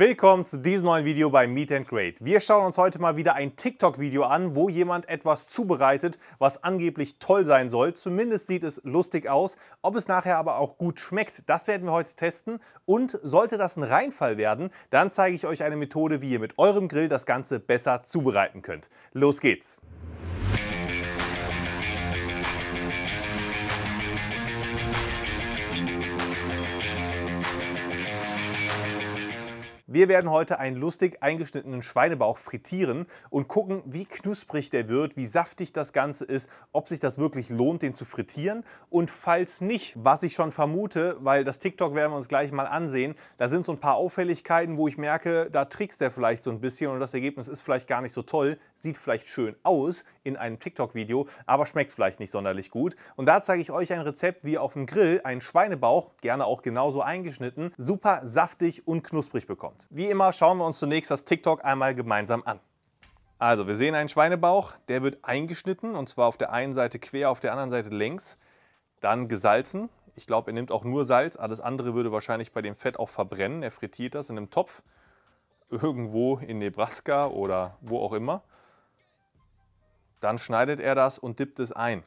Willkommen zu diesem neuen Video bei Meet and Create. Wir schauen uns heute mal wieder ein TikTok-Video an, wo jemand etwas zubereitet, was angeblich toll sein soll. Zumindest sieht es lustig aus. Ob es nachher aber auch gut schmeckt, das werden wir heute testen. Und sollte das ein Reinfall werden, dann zeige ich euch eine Methode, wie ihr mit eurem Grill das Ganze besser zubereiten könnt. Los geht's! Wir werden heute einen lustig eingeschnittenen Schweinebauch frittieren und gucken, wie knusprig der wird, wie saftig das Ganze ist, ob sich das wirklich lohnt, den zu frittieren und falls nicht, was ich schon vermute, weil das TikTok werden wir uns gleich mal ansehen, da sind so ein paar Auffälligkeiten, wo ich merke, da trickst der vielleicht so ein bisschen und das Ergebnis ist vielleicht gar nicht so toll, sieht vielleicht schön aus in einem TikTok-Video, aber schmeckt vielleicht nicht sonderlich gut. Und da zeige ich euch ein Rezept, wie ihr auf dem Grill einen Schweinebauch, gerne auch genauso eingeschnitten, super saftig und knusprig bekommt kommt. Wie immer schauen wir uns zunächst das TikTok einmal gemeinsam an. Also wir sehen einen Schweinebauch, der wird eingeschnitten und zwar auf der einen Seite quer, auf der anderen Seite längs, dann gesalzen. Ich glaube, er nimmt auch nur Salz, alles andere würde wahrscheinlich bei dem Fett auch verbrennen. Er frittiert das in einem Topf, irgendwo in Nebraska oder wo auch immer. Dann schneidet er das und dippt es ein.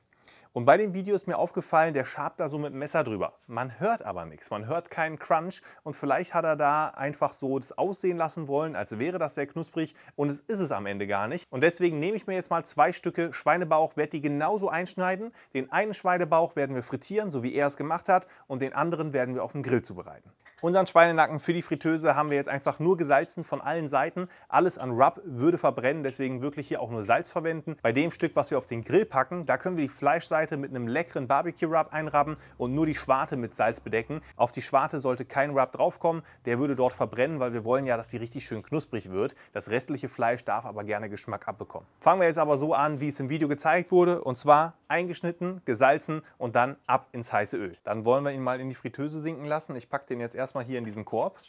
Und bei dem Video ist mir aufgefallen, der schabt da so mit dem Messer drüber. Man hört aber nichts, man hört keinen Crunch und vielleicht hat er da einfach so das aussehen lassen wollen, als wäre das sehr knusprig und es ist es am Ende gar nicht. Und deswegen nehme ich mir jetzt mal zwei Stücke Schweinebauch, werde die genauso einschneiden. Den einen Schweinebauch werden wir frittieren, so wie er es gemacht hat und den anderen werden wir auf dem Grill zubereiten. Unseren Schweinenacken für die Fritteuse haben wir jetzt einfach nur gesalzen von allen Seiten. Alles an Rub würde verbrennen, deswegen wirklich hier auch nur Salz verwenden. Bei dem Stück, was wir auf den Grill packen, da können wir die Fleischseite Rostseite mit einem leckeren Barbecue Rub einraben und nur die Schwarte mit Salz bedecken. Auf die Schwarte sollte kein Rub draufkommen, der würde dort verbrennen, weil wir wollen ja, dass die richtig schön knusprig wird. Das restliche Fleisch darf aber gerne Geschmack abbekommen. Fangen wir jetzt aber so an, wie es im Video gezeigt wurde, und zwar eingeschnitten, gesalzen und dann ab ins heiße Öl. Dann wollen wir ihn mal in die Fritteuse sinken lassen. Ich packe den jetzt erstmal hier in diesen Korb.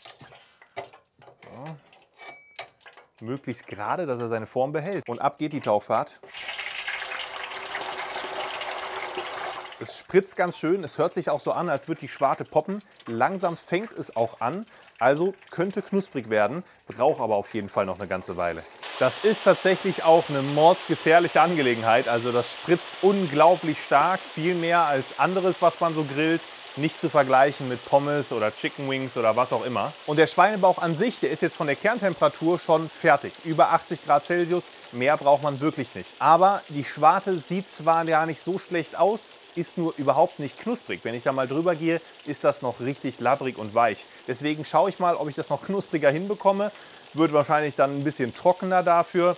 So. Möglichst gerade, dass er seine Form behält. Und ab geht die Tauchfahrt. Es spritzt ganz schön, es hört sich auch so an, als würde die Schwarte poppen. Langsam fängt es auch an, also könnte knusprig werden, braucht aber auf jeden Fall noch eine ganze Weile. Das ist tatsächlich auch eine mordsgefährliche Angelegenheit, also das spritzt unglaublich stark, viel mehr als anderes, was man so grillt. Nicht zu vergleichen mit Pommes oder Chicken Wings oder was auch immer. Und der Schweinebauch an sich, der ist jetzt von der Kerntemperatur schon fertig. Über 80 Grad Celsius, mehr braucht man wirklich nicht. Aber die Schwarte sieht zwar ja nicht so schlecht aus, ist nur überhaupt nicht knusprig. Wenn ich da mal drüber gehe, ist das noch richtig labbrig und weich. Deswegen schaue ich mal, ob ich das noch knuspriger hinbekomme. Wird wahrscheinlich dann ein bisschen trockener dafür.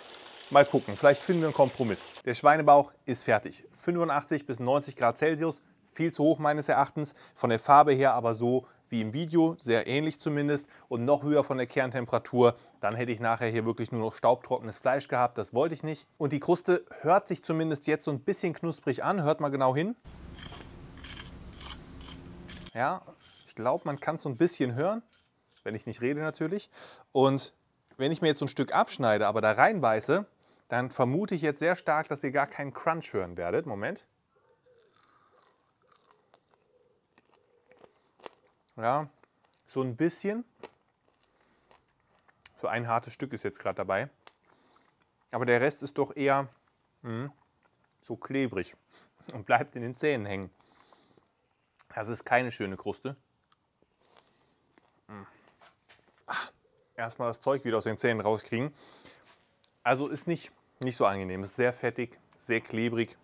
Mal gucken, vielleicht finden wir einen Kompromiss. Der Schweinebauch ist fertig. 85 bis 90 Grad Celsius, viel zu hoch meines Erachtens. Von der Farbe her aber so wie im Video, sehr ähnlich zumindest, und noch höher von der Kerntemperatur, dann hätte ich nachher hier wirklich nur noch staubtrockenes Fleisch gehabt, das wollte ich nicht. Und die Kruste hört sich zumindest jetzt so ein bisschen knusprig an, hört mal genau hin. Ja, ich glaube, man kann es so ein bisschen hören, wenn ich nicht rede natürlich. Und wenn ich mir jetzt so ein Stück abschneide, aber da reinbeiße, dann vermute ich jetzt sehr stark, dass ihr gar keinen Crunch hören werdet. Moment. Ja, so ein bisschen. So ein hartes Stück ist jetzt gerade dabei. Aber der Rest ist doch eher mh, hm, so klebrig und bleibt in den Zähnen hängen. Das ist keine schöne Kruste. Hm. Ah, erstmal das Zeug wieder aus den Zähnen rauskriegen. Also ist nicht, nicht so angenehm. Ist sehr fettig, sehr klebrig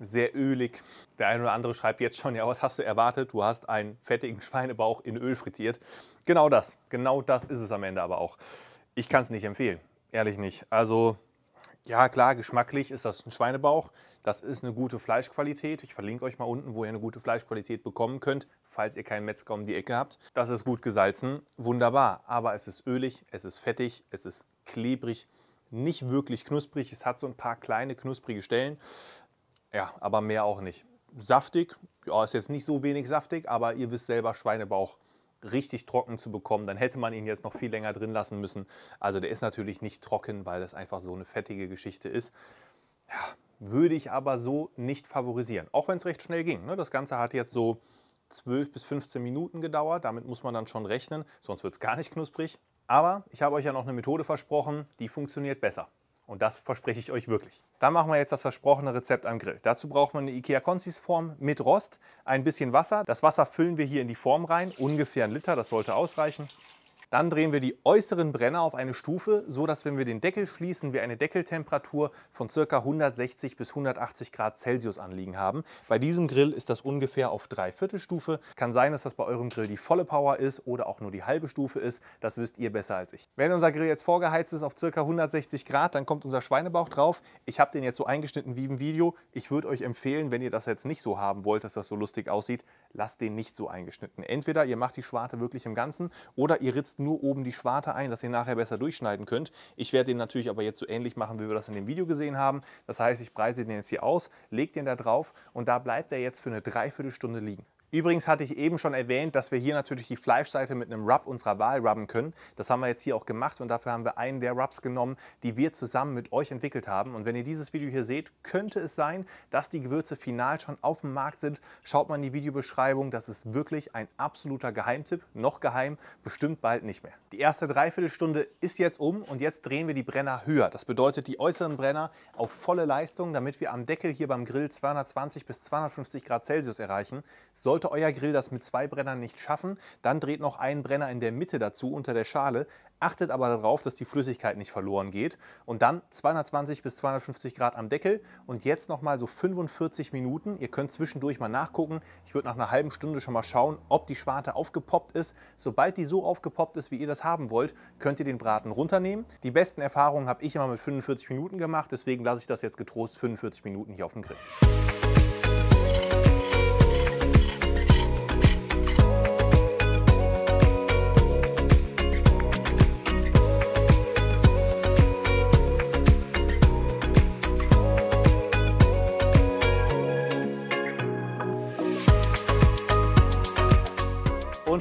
sehr ölig. Der eine oder andere schreibt jetzt schon, ja, was hast du erwartet? Du hast einen fettigen Schweinebauch in Öl frittiert. Genau das, genau das ist es am Ende aber auch. Ich kann es nicht empfehlen, ehrlich nicht. Also ja, klar, geschmacklich ist das ein Schweinebauch. Das ist eine gute Fleischqualität. Ich verlinke euch mal unten, wo ihr eine gute Fleischqualität bekommen könnt, falls ihr keinen Metzger um die Ecke habt. Das ist gut gesalzen, wunderbar. Aber es ist ölig, es ist fettig, es ist klebrig, nicht wirklich knusprig. Es hat so ein paar kleine knusprige Stellen. Ja, aber mehr auch nicht. Saftig, ja, ist jetzt nicht so wenig saftig, aber ihr wisst selber, Schweinebauch richtig trocken zu bekommen, dann hätte man ihn jetzt noch viel länger drin lassen müssen. Also der ist natürlich nicht trocken, weil das einfach so eine fettige Geschichte ist. Ja, würde ich aber so nicht favorisieren, auch wenn es recht schnell ging. Ne? Das Ganze hat jetzt so 12 bis 15 Minuten gedauert, damit muss man dann schon rechnen, sonst wird es gar nicht knusprig. Aber ich habe euch ja noch eine Methode versprochen, die funktioniert besser. Und das verspreche ich euch wirklich. Dann machen wir jetzt das versprochene Rezept am Grill. Dazu brauchen wir eine Ikea Consis Form mit Rost, ein bisschen Wasser. Das Wasser füllen wir hier in die Form rein, ungefähr einen Liter, das sollte ausreichen. Dann drehen wir die äußeren Brenner auf eine Stufe, so dass wenn wir den Deckel schließen, wir eine Deckeltemperatur von ca. 160 bis 180 Grad Celsius anliegen haben. Bei diesem Grill ist das ungefähr auf Dreiviertelstufe. Kann sein, dass das bei eurem Grill die volle Power ist oder auch nur die halbe Stufe ist. Das wisst ihr besser als ich. Wenn unser Grill jetzt vorgeheizt ist auf ca. 160 Grad, dann kommt unser Schweinebauch drauf. Ich habe den jetzt so eingeschnitten wie im Video. Ich würde euch empfehlen, wenn ihr das jetzt nicht so haben wollt, dass das so lustig aussieht, lasst den nicht so eingeschnitten. Entweder ihr macht die Schwarte wirklich im Ganzen oder ihr ritzt nur oben die Schwarte ein, dass ihr nachher besser durchschneiden könnt. Ich werde den natürlich aber jetzt so ähnlich machen, wie wir das in dem Video gesehen haben. Das heißt, ich breite den jetzt hier aus, lege den da drauf und da bleibt er jetzt für eine Dreiviertelstunde liegen. Übrigens hatte ich eben schon erwähnt, dass wir hier natürlich die Fleischseite mit einem Rub unserer Wahl rubben können. Das haben wir jetzt hier auch gemacht und dafür haben wir einen der Rubs genommen, die wir zusammen mit euch entwickelt haben. Und wenn ihr dieses Video hier seht, könnte es sein, dass die Gewürze final schon auf dem Markt sind. Schaut mal in die Videobeschreibung, das ist wirklich ein absoluter Geheimtipp. Noch geheim, bestimmt bald nicht mehr. Die erste Dreiviertelstunde ist jetzt um und jetzt drehen wir die Brenner höher. Das bedeutet die äußeren Brenner auf volle Leistung, damit wir am Deckel hier beim Grill 220 bis 250 Grad Celsius erreichen. Sollte sollte euer Grill das mit zwei Brennern nicht schaffen, dann dreht noch einen Brenner in der Mitte dazu unter der Schale, achtet aber darauf, dass die Flüssigkeit nicht verloren geht und dann 220 bis 250 Grad am Deckel und jetzt nochmal so 45 Minuten. Ihr könnt zwischendurch mal nachgucken. Ich würde nach einer halben Stunde schon mal schauen, ob die Schwarte aufgepoppt ist. Sobald die so aufgepoppt ist, wie ihr das haben wollt, könnt ihr den Braten runternehmen. Die besten Erfahrungen habe ich immer mit 45 Minuten gemacht, deswegen lasse ich das jetzt getrost 45 Minuten hier auf dem Grill.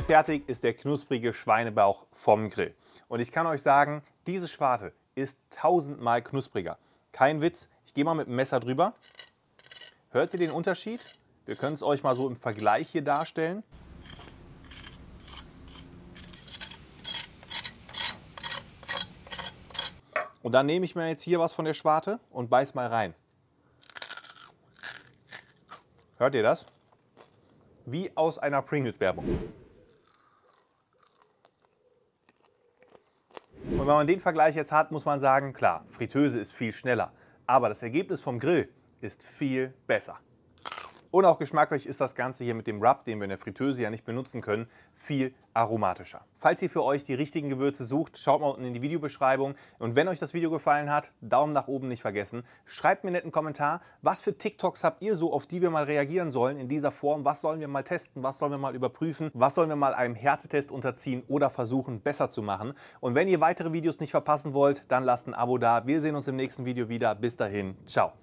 fertig ist der knusprige Schweinebauch vom Grill. Und ich kann euch sagen, diese Schwarte ist tausendmal knuspriger. Kein Witz, ich gehe mal mit dem Messer drüber. Hört ihr den Unterschied? Wir können es euch mal so im Vergleich hier darstellen. Und dann nehme ich mir jetzt hier was von der Schwarte und beiß mal rein. Hört ihr das? Wie aus einer Pringles-Werbung. wenn man den Vergleich jetzt hat, muss man sagen, klar, Fritteuse ist viel schneller. Aber das Ergebnis vom Grill ist viel besser. Und auch geschmacklich ist das Ganze hier mit dem Rub, den wir in der Fritteuse ja nicht benutzen können, viel aromatischer. Falls ihr für euch die richtigen Gewürze sucht, schaut mal unten in die Videobeschreibung. Und wenn euch das Video gefallen hat, Daumen nach oben nicht vergessen. Schreibt mir einen netten Kommentar, was für TikToks habt ihr so, auf die wir mal reagieren sollen in dieser Form? Was sollen wir mal testen? Was sollen wir mal überprüfen? Was sollen wir mal einem Härtetest unterziehen oder versuchen, besser zu machen? Und wenn ihr weitere Videos nicht verpassen wollt, dann lasst ein Abo da. Wir sehen uns im nächsten Video wieder. Bis dahin, ciao.